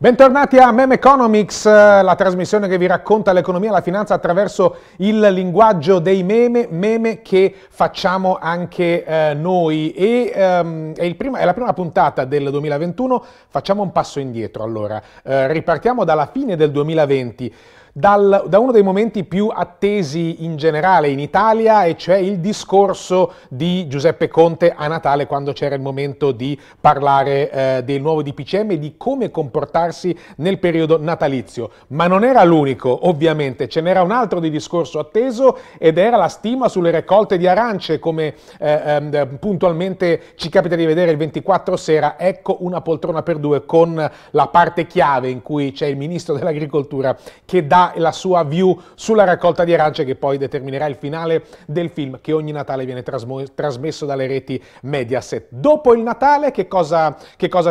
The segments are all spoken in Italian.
Bentornati a Meme Economics, eh, la trasmissione che vi racconta l'economia e la finanza attraverso il linguaggio dei meme, meme che facciamo anche eh, noi. E, ehm, è, prima, è, la prima puntata del 2021, facciamo un passo indietro allora. Eh, ripartiamo dalla fine del 2020 dal, da uno dei momenti più attesi in generale in Italia, e cioè il discorso di Giuseppe Conte a Natale, quando c'era il momento di parlare eh, del nuovo DPCM e di come comportarsi nel periodo natalizio. Ma non era l'unico, ovviamente, ce n'era un altro di discorso atteso ed era la stima sulle raccolte di arance, come eh, eh, puntualmente ci capita di vedere il 24 sera. Ecco una poltrona per due con la parte chiave in cui c'è il ministro dell'agricoltura che dà darà la sua view sulla raccolta di arance che poi determinerà il finale del film che ogni Natale viene trasmesso dalle reti Mediaset. Dopo il Natale che cosa,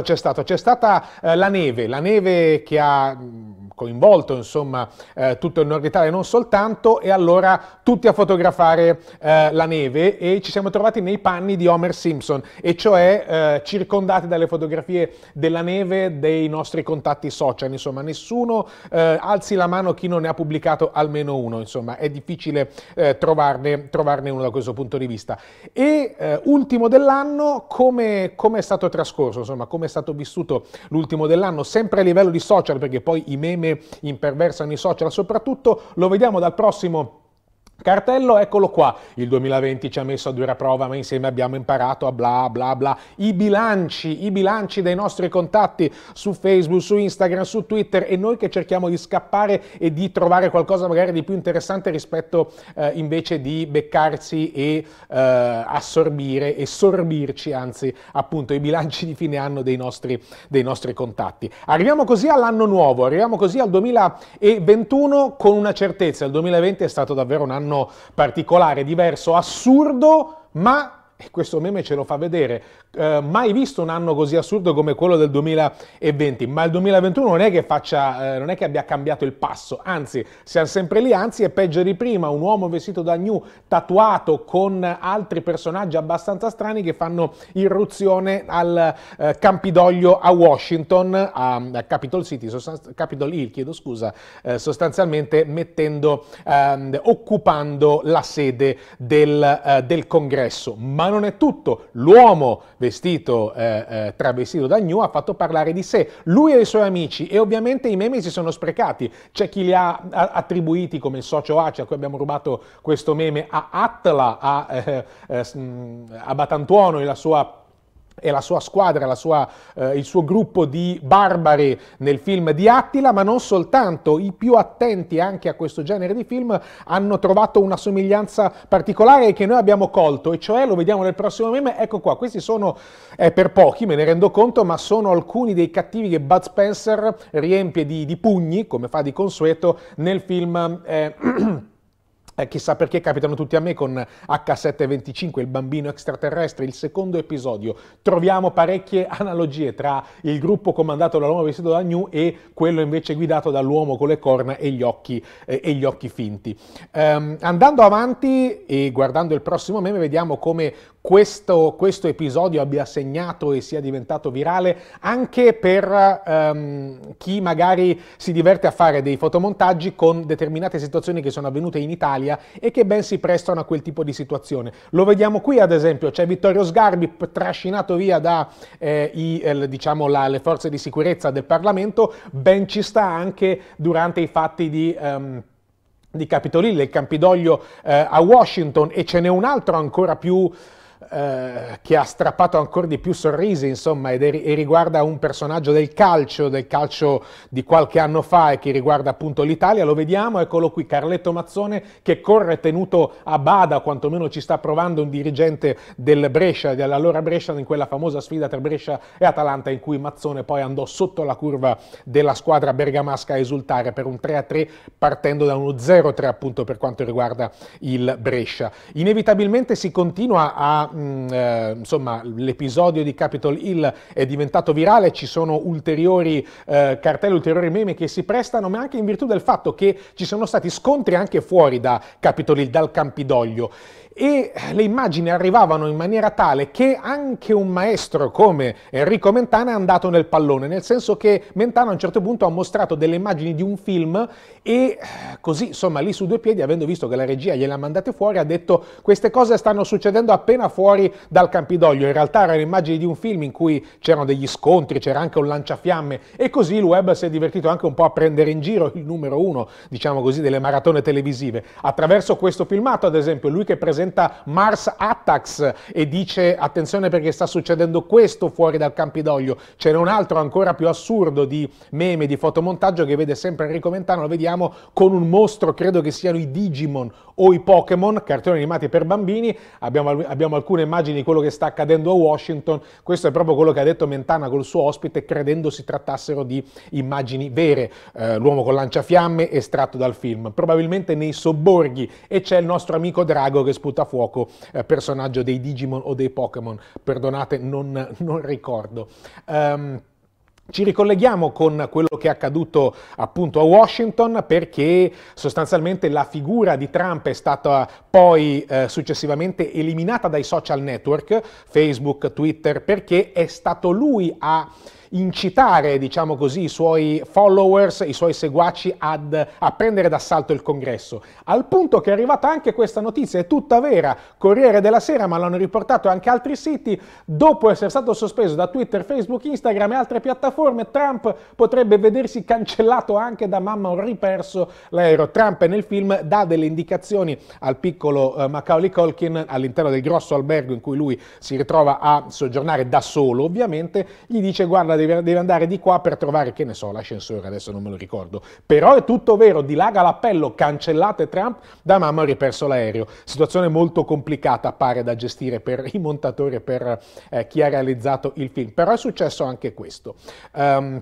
c'è stato? C'è stata eh, la neve, la neve che ha mm, coinvolto insomma eh, tutto il nord Italia non soltanto e allora tutti a fotografare eh, la neve e ci siamo trovati nei panni di Homer Simpson e cioè eh, circondati dalle fotografie della neve dei nostri contatti social insomma nessuno eh, alzi la mano chi non ne ha pubblicato almeno uno, insomma è difficile eh, trovarne, trovarne, uno da questo punto di vista. E eh, ultimo dell'anno, come, come, è stato trascorso, insomma come è stato vissuto l'ultimo dell'anno, sempre a livello di social, perché poi i meme imperversano i social soprattutto, lo vediamo dal prossimo Cartello, eccolo qua. Il 2020 ci ha messo a dura prova, ma insieme abbiamo imparato a bla bla bla. I bilanci, i bilanci dei nostri contatti su Facebook, su Instagram, su Twitter e noi che cerchiamo di scappare e di trovare qualcosa magari di più interessante rispetto eh, invece di beccarsi e eh, assorbire e sorbirci, anzi, appunto, i bilanci di fine anno dei nostri, dei nostri contatti. Arriviamo così all'anno nuovo, arriviamo così al 2021 con una certezza. Il 2020 è stato davvero un anno anno particolare, diverso, assurdo, ma e questo meme ce lo fa vedere, eh, mai visto un anno così assurdo come quello del 2020, ma il 2021 non è che, faccia, eh, non è che abbia cambiato il passo, anzi siamo sempre lì, anzi è peggio di prima, un uomo vestito da gnu, tatuato con altri personaggi abbastanza strani che fanno irruzione al eh, Campidoglio a Washington, a, a Capitol, City, Capitol Hill, chiedo scusa, eh, sostanzialmente mettendo, ehm, occupando la sede del, eh, del congresso. Ma non è tutto, l'uomo vestito eh, eh, travestito da gnu, ha fatto parlare di sé, lui e i suoi amici, e ovviamente i meme si sono sprecati. C'è chi li ha attribuiti come il socio Aci, a cui abbiamo rubato questo meme, a Atla, a, eh, eh mm, a Batantuono e la sua e la sua squadra, la sua, eh, il suo gruppo di barbari nel film di Attila, ma non soltanto, i più attenti anche a questo genere di film hanno trovato una somiglianza particolare che noi abbiamo colto, e cioè, lo vediamo nel prossimo meme, ecco qua, questi sono, eh, per pochi me ne rendo conto, ma sono alcuni dei cattivi che Bud Spencer riempie di, di pugni, come fa di consueto, nel film... Eh, Eh, chissà perché capitano tutti a me con H725, il bambino extraterrestre, il secondo episodio. Troviamo parecchie analogie tra il gruppo comandato dall'uomo vestito da New e quello invece guidato dall'uomo con le corna e gli occhi, eh, e gli occhi finti. Um, andando avanti e guardando il prossimo meme, vediamo come questo, questo, episodio abbia segnato e sia diventato virale anche per ehm, chi magari si diverte a fare dei fotomontaggi con determinate situazioni che sono avvenute in Italia e che ben si prestano a quel tipo di situazione. Lo vediamo qui ad esempio, c'è Vittorio Sgarbi trascinato via da eh, i, eh, diciamo la, le forze di sicurezza del Parlamento, ben ci sta anche durante i fatti di... Ehm, di Capitolino, il Campidoglio eh, a Washington e ce n'è un altro ancora più eh, che ha strappato ancora di più sorrisi, insomma, ed è, e riguarda un personaggio del calcio, del calcio di qualche anno fa e che riguarda appunto l'Italia, lo vediamo, eccolo qui, Carletto Mazzone che corre tenuto a bada, quantomeno ci sta provando un dirigente del Brescia, dell'allora Brescia, in quella famosa sfida tra Brescia e Atalanta in cui Mazzone poi andò sotto la curva della squadra bergamasca a esultare per un 3-3 partendo da uno 0-3 appunto per quanto riguarda il Brescia. Inevitabilmente si continua a ma mh, eh, insomma l'episodio di Capitol Hill è diventato virale, ci sono ulteriori eh, cartelle, ulteriori meme che si prestano, ma anche in virtù del fatto che ci sono stati scontri anche fuori da Capitol Hill, dal Campidoglio e le immagini arrivavano in maniera tale che anche un maestro come Enrico Mentana è andato nel pallone, nel senso che Mentana a un certo punto ha mostrato delle immagini di un film e eh, così, insomma, lì su due piedi, avendo visto che la regia gliel'ha ha mandate fuori, ha detto queste cose stanno succedendo appena fuori dal Campidoglio. In realtà erano immagini di un film in cui c'erano degli scontri, c'era anche un lanciafiamme e così il web si è divertito anche un po' a prendere in giro il numero uno, diciamo così, delle maratone televisive. Attraverso questo filmato, ad esempio, lui che presenta presenta Mars Attacks e dice attenzione perché sta succedendo questo fuori dal Campidoglio. C'è un altro ancora più assurdo di meme, di fotomontaggio che vede sempre Enrico Mentano, lo vediamo con un mostro, credo che siano i Digimon o i Pokémon, cartoni animati per bambini. Abbiamo, abbiamo, alcune immagini di quello che sta accadendo a Washington. Questo è proprio quello che ha detto Mentana col suo ospite, credendo si trattassero di immagini vere. Eh, l'uomo con lanciafiamme estratto dal film, probabilmente nei sobborghi. E c'è il nostro amico Drago che sputa Sputafuoco, eh, personaggio dei Digimon o dei Pokémon, perdonate, non, non ricordo. Um, ci ricolleghiamo con quello che è accaduto appunto a Washington perché sostanzialmente la figura di Trump è stata poi eh, successivamente eliminata dai social network, Facebook, Twitter, perché è stato lui a incitare, diciamo così, i suoi followers, i suoi seguaci ad, a prendere d'assalto il congresso. Al punto che è arrivata anche questa notizia, è tutta vera, Corriere della Sera, ma l'hanno riportato anche altri siti, dopo essere stato sospeso da Twitter, Facebook, Instagram e altre piattaforme, Trump potrebbe vedersi cancellato anche da mamma ho riperso l'aereo. Trump nel film dà delle indicazioni al piccolo eh, Macaulay Colkin all'interno del grosso albergo in cui lui si ritrova a soggiornare da solo, ovviamente, gli dice guarda deve, deve andare di qua per trovare, che ne so, l'ascensore, adesso non me lo ricordo. Però è tutto vero, dilaga l'appello, cancellate Trump, da mamma ho riperso l'aereo. Situazione molto complicata pare, da gestire per i montatori, e per eh, chi ha realizzato il film. Però è successo anche questo. Um,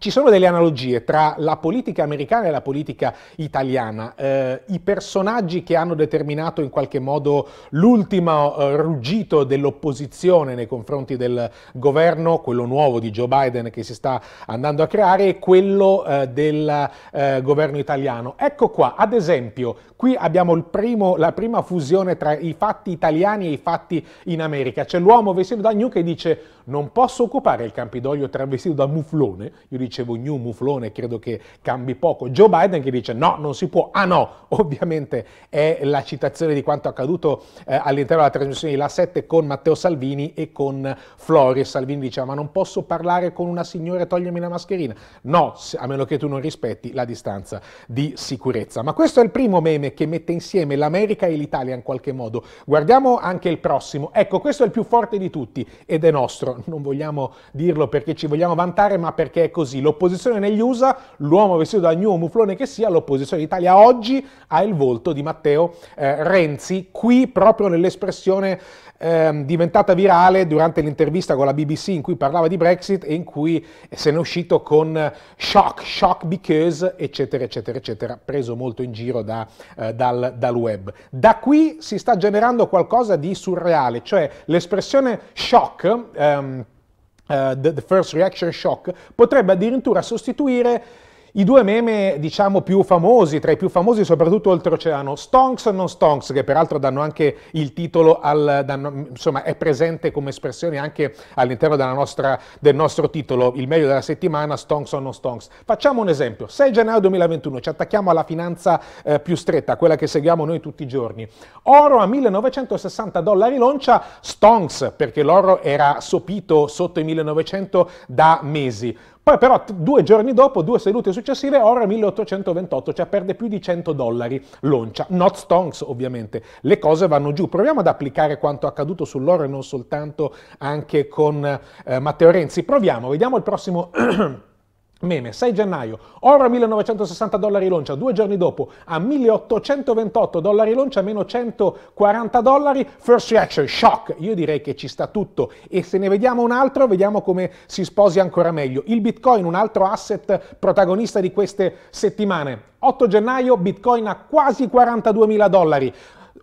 ci sono delle analogie tra la politica americana e la politica italiana. Eh, I personaggi che hanno determinato in qualche modo l'ultimo eh, ruggito dell'opposizione nei confronti del governo, quello nuovo di Joe Biden che si sta andando a creare, e quello eh, del eh, governo italiano. Ecco qua, ad esempio, qui abbiamo primo, la prima fusione tra i fatti italiani e i fatti in America. C'è l'uomo vestito da gnu che dice non posso occupare il Campidoglio travestito da muflone. Io dicevo New Muflone, credo che cambi poco. Joe Biden che dice no, non si può. Ah no, ovviamente è la citazione di quanto accaduto eh, all'interno della trasmissione di La 7 con Matteo Salvini e con Floris. Salvini diceva ma non posso parlare con una signora e togliermi la mascherina. No, a meno che tu non rispetti la distanza di sicurezza. Ma questo è il primo meme che mette insieme l'America e l'Italia in qualche modo. Guardiamo anche il prossimo. Ecco, questo è il più forte di tutti ed è nostro. Non vogliamo dirlo perché ci vogliamo vantare, ma perché è così l'opposizione negli USA, l'uomo vestito da new muflone che sia, l'opposizione d'Italia oggi ha il volto di Matteo eh, Renzi, qui proprio nell'espressione eh, diventata virale durante l'intervista con la BBC in cui parlava di Brexit e in cui se ne è uscito con eh, shock, shock because, eccetera, eccetera, eccetera, preso molto in giro da, eh, dal, dal web. Da qui si sta generando qualcosa di surreale, cioè l'espressione shock... Ehm, uh, the, the First Reaction Shock potrebbe addirittura sostituire i due meme, diciamo, più famosi, tra i più famosi soprattutto oltreoceano, Stonks o non Stonks, che peraltro danno anche il titolo, al, danno, insomma, è presente come espressione anche all'interno del nostro titolo, il meglio della settimana, Stonks o non Stonks. Facciamo un esempio, 6 gennaio 2021, ci attacchiamo alla finanza eh, più stretta, quella che seguiamo noi tutti i giorni. Oro a 1960 dollari l'oncia, Stonks, perché l'oro era sopito sotto i 1900 da mesi. Poi però due giorni dopo, due sedute successive, ora 1828, cioè perde più di 100 dollari l'oncia. Not stonks ovviamente, le cose vanno giù. Proviamo ad applicare quanto accaduto sull'oro e non soltanto anche con eh, Matteo Renzi. Proviamo, vediamo il prossimo... Meme, 6 gennaio, oro a 1960 dollari l'oncia, due giorni dopo a 1828 dollari l'oncia, meno 140 dollari, first reaction, shock, io direi che ci sta tutto e se ne vediamo un altro vediamo come si sposi ancora meglio. Il bitcoin, un altro asset protagonista di queste settimane, 8 gennaio Bitcoin a quasi 42 mila dollari,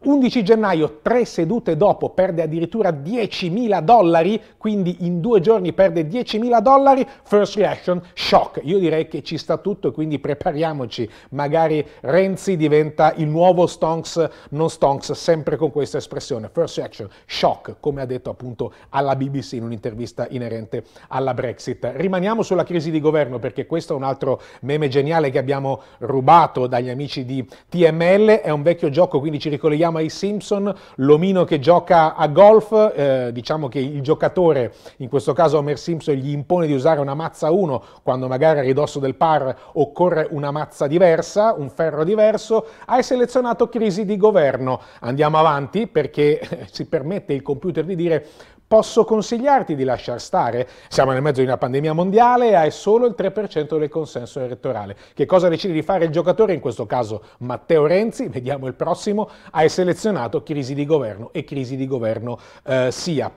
11 gennaio, tre sedute dopo, perde addirittura 10.000 dollari, quindi in due giorni perde 10.000 dollari, first reaction, shock. Io direi che ci sta tutto, quindi prepariamoci. Magari Renzi diventa il nuovo stonks, non stonks, sempre con questa espressione, first reaction, shock, come ha detto appunto alla BBC in un'intervista inerente alla Brexit. Rimaniamo sulla crisi di governo, perché questo è un altro meme geniale che abbiamo rubato dagli amici di TML, è un vecchio gioco, quindi ci ricolleghiamo richiama i Simpson, l'omino che gioca a golf, eh, diciamo che il giocatore, in questo caso Homer Simpson, gli impone di usare una mazza 1 quando magari a ridosso del par occorre una mazza diversa, un ferro diverso, hai selezionato crisi di governo. Andiamo avanti perché eh, si permette il computer di dire posso consigliarti di lasciar stare? Siamo nel mezzo di una pandemia mondiale e hai solo il 3% del consenso elettorale. Che cosa decidi di fare il giocatore? In questo caso Matteo Renzi, vediamo il prossimo, hai selezionato crisi di governo e crisi di governo eh, sia.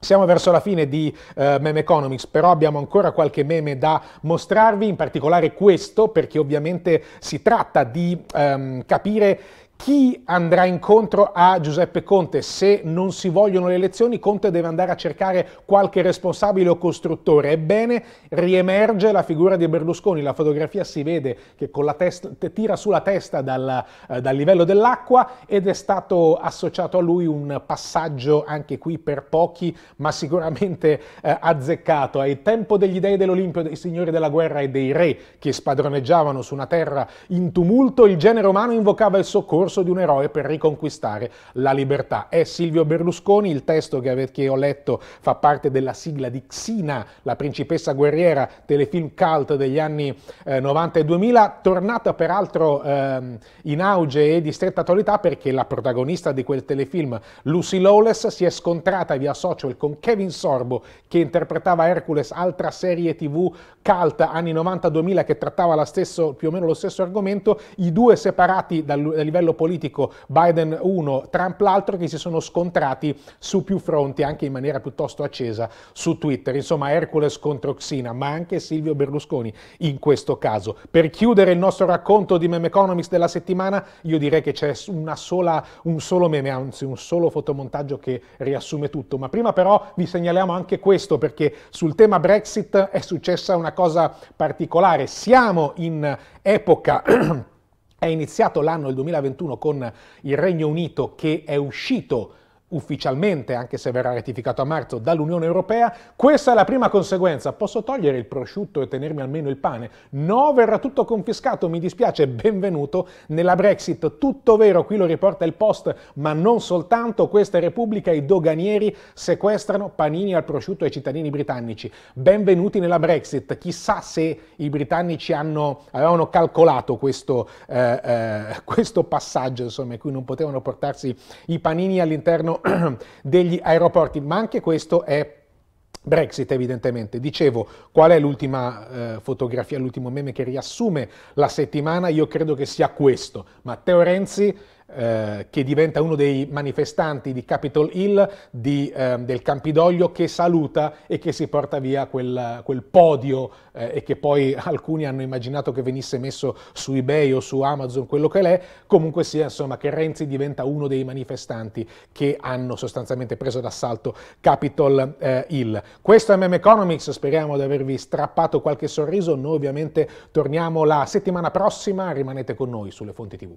Siamo verso la fine di uh, Meme Economics, però abbiamo ancora qualche meme da mostrarvi, in particolare questo, perché ovviamente si tratta di um, capire chi andrà incontro a Giuseppe Conte? Se non si vogliono le elezioni, Conte deve andare a cercare qualche responsabile o costruttore. Ebbene, riemerge la figura di Berlusconi. La fotografia si vede che testa, tira sulla testa dal, eh, dal livello dell'acqua ed è stato associato a lui un passaggio, anche qui per pochi, ma sicuramente eh, azzeccato. È il tempo degli dei dell'Olimpio, dei signori della guerra e dei re che spadroneggiavano su una terra in tumulto. Il genere umano invocava il soccorso percorso di un eroe per riconquistare la libertà. È Silvio Berlusconi, il testo che, ho letto fa parte della sigla di Xina, la principessa guerriera, telefilm cult degli anni eh, 90 e 2000, tornata peraltro ehm, in auge e di stretta attualità perché la protagonista di quel telefilm, Lucy Lawless, si è scontrata via social con Kevin Sorbo che interpretava Hercules, altra serie tv cult anni 90-2000 che trattava stesso, più o meno lo stesso argomento, i due separati dal, dal livello politico Biden uno, Trump l'altro, che si sono scontrati su più fronti, anche in maniera piuttosto accesa su Twitter. Insomma, Hercules contro Xina, ma anche Silvio Berlusconi in questo caso. Per chiudere il nostro racconto di Meme Economics della settimana, io direi che c'è sola, un solo meme, anzi un solo fotomontaggio che riassume tutto. Ma prima però vi segnaliamo anche questo, perché sul tema Brexit è successa una cosa particolare. Siamo in epoca... È iniziato l'anno, il 2021, con il Regno Unito che è uscito ufficialmente, anche se verrà ratificato a marzo, dall'Unione Europea, questa è la prima conseguenza. Posso togliere il prosciutto e tenermi almeno il pane? No, verrà tutto confiscato, mi dispiace, benvenuto nella Brexit. Tutto vero, qui lo riporta il Post, ma non soltanto, questa Repubblica i doganieri sequestrano panini al prosciutto ai cittadini britannici. Benvenuti nella Brexit, chissà se i britannici hanno, avevano calcolato questo, eh, eh, questo passaggio, insomma, in cui non potevano portarsi i panini all'interno degli aeroporti, ma anche questo è Brexit evidentemente. Dicevo, qual è l'ultima eh, fotografia, l'ultimo meme che riassume la settimana? Io credo che sia questo. Matteo Renzi eh, che diventa uno dei manifestanti di Capitol Hill di, eh, del Campidoglio che saluta e che si porta via quel, quel podio eh, e che poi alcuni hanno immaginato che venisse messo su eBay o su Amazon, quello che l'è, comunque sia insomma che Renzi diventa uno dei manifestanti che hanno sostanzialmente preso d'assalto Capitol eh, Hill. Questo è MM Economics, speriamo di avervi strappato qualche sorriso, noi ovviamente torniamo la settimana prossima, rimanete con noi sulle fonti TV.